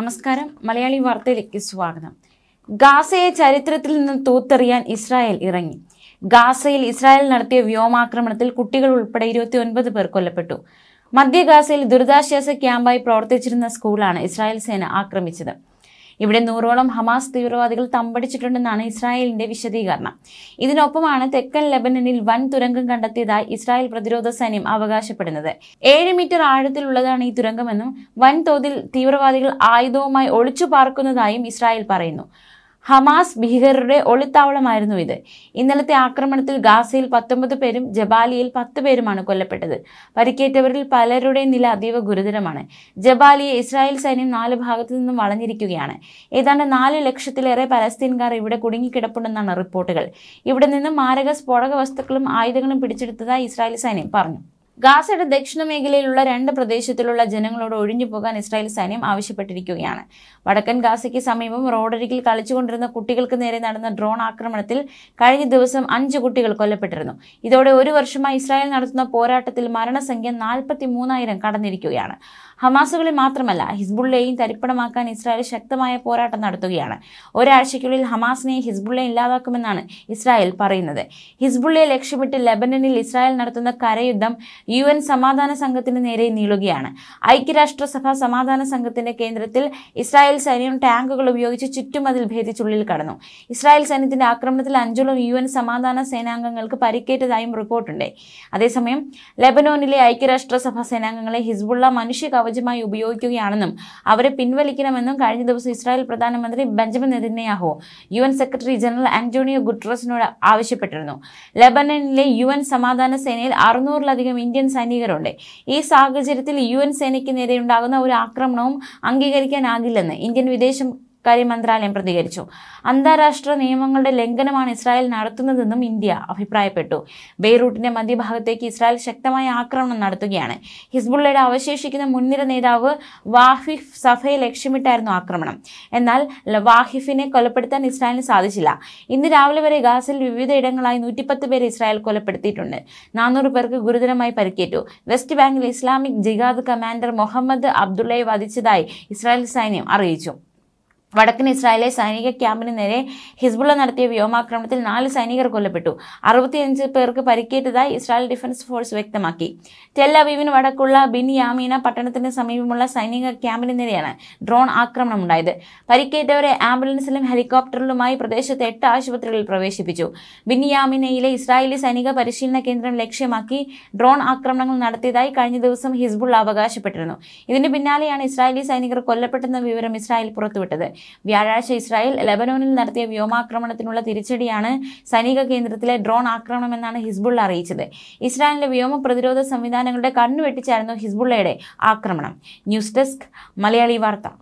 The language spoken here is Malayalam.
നമസ്കാരം മലയാളി വാർത്തയിലേക്ക് സ്വാഗതം ഗാസയെ ചരിത്രത്തിൽ നിന്ന് തൂത്തെറിയാൻ ഇസ്രായേൽ ഇറങ്ങി ഗാസയിൽ ഇസ്രായേൽ നടത്തിയ വ്യോമാക്രമണത്തിൽ കുട്ടികൾ ഉൾപ്പെടെ ഒൻപത് പേർ കൊല്ലപ്പെട്ടു മധ്യ ഗാസയിൽ ദുരിതാശ്വാസ ക്യാമ്പായി പ്രവർത്തിച്ചിരുന്ന സ്കൂളാണ് ഇസ്രായേൽ സേന ആക്രമിച്ചത് ഇവിടെ നൂറോളം ഹമാസ് തീവ്രവാദികൾ തമ്പടിച്ചിട്ടുണ്ടെന്നാണ് ഇസ്രായേലിന്റെ വിശദീകരണം ഇതിനൊപ്പമാണ് തെക്കൻ ലെബനനിൽ വൻ തുരങ്കം കണ്ടെത്തിയതായി ഇസ്രായേൽ പ്രതിരോധ സൈന്യം അവകാശപ്പെടുന്നത് ഏഴ് മീറ്റർ ആഴത്തിലുള്ളതാണ് ഈ തുരങ്കമെന്നും വൻതോതിൽ തീവ്രവാദികൾ ആയുധവുമായി ഒളിച്ചു പാർക്കുന്നതായും ഇസ്രായേൽ പറയുന്നു ഹമാസ് ഭീകരരുടെ ഒളിത്താവളമായിരുന്നു ഇത് ഇന്നലത്തെ ആക്രമണത്തിൽ ഗാസയിൽ പത്തൊമ്പത് പേരും ജബാലിയിൽ പത്ത് പേരുമാണ് കൊല്ലപ്പെട്ടത് പരിക്കേറ്റവരിൽ പലരുടെ നില അതീവ ഗുരുതരമാണ് ജബാലിയെ ഇസ്രായേൽ സൈന്യം നാല് ഭാഗത്തു നിന്നും വളഞ്ഞിരിക്കുകയാണ് ഏതാണ്ട് നാല് ലക്ഷത്തിലേറെ പലസ്തീൻകാർ ഇവിടെ കുടുങ്ങിക്കിടപ്പുണ്ടെന്നാണ് റിപ്പോർട്ടുകൾ ഇവിടെ നിന്നും മാരക സ്ഫോടക വസ്തുക്കളും ആയുധങ്ങളും പിടിച്ചെടുത്തതായി ഇസ്രായേൽ സൈന്യം പറഞ്ഞു ഗാസയുടെ ദക്ഷിണ മേഖലയിലുള്ള രണ്ട് പ്രദേശത്തിലുള്ള ജനങ്ങളോട് ഒഴിഞ്ഞു പോകാൻ ഇസ്രായേൽ സൈന്യം ആവശ്യപ്പെട്ടിരിക്കുകയാണ് വടക്കൻ ഗാസയ്ക്ക് സമീപം റോഡരികിൽ കളിച്ചുകൊണ്ടിരുന്ന കുട്ടികൾക്ക് നേരെ നടന്ന ഡ്രോൺ ആക്രമണത്തിൽ കഴിഞ്ഞ ദിവസം അഞ്ച് കുട്ടികൾ കൊല്ലപ്പെട്ടിരുന്നു ഇതോടെ ഒരു വർഷമായി ഇസ്രായേൽ നടത്തുന്ന പോരാട്ടത്തിൽ മരണസംഖ്യ നാൽപ്പത്തി മൂന്നായിരം കടന്നിരിക്കുകയാണ് ഹമാസുകളെ മാത്രമല്ല ഹിസ്ബുള്ളയെയും തരിപ്പണമാക്കാൻ ഇസ്രായേൽ ശക്തമായ പോരാട്ടം നടത്തുകയാണ് ഒരാഴ്ചയ്ക്കുള്ളിൽ ഹമാസിനെ ഹിസ്ബുള്ള ഇല്ലാതാക്കുമെന്നാണ് ഇസ്രായേൽ പറയുന്നത് ഹിസ്ബുള്ളയെ ലക്ഷ്യമിട്ട് ലെബനനിൽ ഇസ്രായേൽ നടത്തുന്ന കരയുദ്ധം യു എൻ സമാധാന സംഘത്തിന് നേരെ നീളുകയാണ് ഐക്യരാഷ്ട്രസഭ സമാധാന സംഘത്തിന്റെ കേന്ദ്രത്തിൽ ഇസ്രായേൽ സൈന്യം ടാങ്കുകൾ ഉപയോഗിച്ച് ചുറ്റുമതിൽ ഭേദിച്ചുള്ളിൽ കടന്നു ഇസ്രായേൽ സൈന്യത്തിന്റെ ആക്രമണത്തിൽ അഞ്ചോളം യു എൻ സമാധാന സേനാംഗങ്ങൾക്ക് പരിക്കേറ്റതായും റിപ്പോർട്ടുണ്ട് അതേസമയം ലെബനോനിലെ ഐക്യരാഷ്ട്രസഭ സേനാംഗങ്ങളെ ഹിസ്ബുള്ള മനുഷ്യ കവചമായി ഉപയോഗിക്കുകയാണെന്നും അവരെ പിൻവലിക്കണമെന്നും കഴിഞ്ഞ ദിവസം ഇസ്രായേൽ പ്രധാനമന്ത്രി Benjamin Netanyahu U N secretary general Antonio ഗുട്രസിനോട് ആവശ്യപ്പെട്ടിരുന്നു ലെബനനിലെ യു എൻ സമാധാന സേനയിൽ അറുന്നൂറിലധികം ഇന്ത്യൻ സൈനികരുണ്ട് ഈ സാഹചര്യത്തിൽ യു എൻ സേനയ്ക്ക് നേരെയുണ്ടാകുന്ന ഒരു ആക്രമണവും അംഗീകരിക്കാനാകില്ലെന്ന് ഇന്ത്യൻ വിദേശ കാര്യമന്ത്രാലയം പ്രതികരിച്ചു അന്താരാഷ്ട്ര നിയമങ്ങളുടെ ലംഘനമാണ് ഇസ്രായേൽ നടത്തുന്നതെന്നും ഇന്ത്യ അഭിപ്രായപ്പെട്ടു ബെയ്റൂട്ടിന്റെ മധ്യഭാഗത്തേക്ക് ഇസ്രായേൽ ശക്തമായ ആക്രമണം നടത്തുകയാണ് ഹിസ്ബുള്ളയുടെ അവശേഷിക്കുന്ന മുൻനിര നേതാവ് വാഹിഫ് സഫയെ ലക്ഷ്യമിട്ടായിരുന്നു ആക്രമണം എന്നാൽ വാഹിഫിനെ കൊലപ്പെടുത്താൻ ഇസ്രായേലിന് സാധിച്ചില്ല ഇന്ന് രാവിലെ വരെ ഗാസിൽ വിവിധ ഇടങ്ങളായി നൂറ്റിപ്പത്ത് പേരെ ഇസ്രായേൽ കൊലപ്പെടുത്തിയിട്ടുണ്ട് നാനൂറ് പേർക്ക് ഗുരുതരമായി പരിക്കേറ്റു വെസ്റ്റ് ബാങ്കിൽ ഇസ്ലാമിക് ജിഹാദ് കമാൻഡർ മുഹമ്മദ് അബ്ദുള്ളയെ വധിച്ചതായി ഇസ്രായേൽ സൈന്യം അറിയിച്ചു വടക്കൻ ഇസ്രായേലിലെ സൈനിക ക്യാമ്പിന് നേരെ ഹിസ്ബുള്ള നടത്തിയ വ്യോമാക്രമണത്തിൽ നാല് സൈനികർ കൊല്ലപ്പെട്ടു അറുപത്തിയഞ്ച് പേർക്ക് പരിക്കേറ്റതായി ഇസ്രായേൽ ഡിഫൻസ് ഫോഴ്സ് വ്യക്തമാക്കി ടെൽ അവീവിന് വടക്കുള്ള ബിൻ യാമീന പട്ടണത്തിന് സമീപമുള്ള സൈനിക ക്യാമ്പിന് നേരെയാണ് ഡ്രോൺ ആക്രമണം ഉണ്ടായത് പരിക്കേറ്റവരെ ആംബുലൻസിലും ഹെലികോപ്റ്ററിലുമായി പ്രദേശത്തെ എട്ട് ആശുപത്രികളിൽ പ്രവേശിപ്പിച്ചു ബിൻ യാമീനയിലെ ഇസ്രായേലി സൈനിക പരിശീലന കേന്ദ്രം ലക്ഷ്യമാക്കി ഡ്രോൺ ആക്രമണങ്ങൾ നടത്തിയതായി കഴിഞ്ഞ ദിവസം ഹിസ്ബുള്ള അവകാശപ്പെട്ടിരുന്നു ഇതിന് പിന്നാലെയാണ് ഇസ്രായേലി സൈനികർ കൊല്ലപ്പെട്ടെന്ന വിവരം ഇസ്രായേൽ പുറത്തുവിട്ടത് വ്യാഴാഴ്ച ഇസ്രായേൽ ലെബനോനിൽ നടത്തിയ വ്യോമാക്രമണത്തിനുള്ള തിരിച്ചടിയാണ് സൈനിക കേന്ദ്രത്തിലെ ഡ്രോൺ ആക്രമണമെന്നാണ് ഹിസ്ബുള്ള അറിയിച്ചത് ഇസ്രായേലിന്റെ വ്യോമ പ്രതിരോധ സംവിധാനങ്ങളുടെ കണ്ണുവെട്ടിച്ചായിരുന്നു ഹിസ്ബുള്ളയുടെ ആക്രമണം ന്യൂസ് ഡെസ്ക് മലയാളി വാർത്ത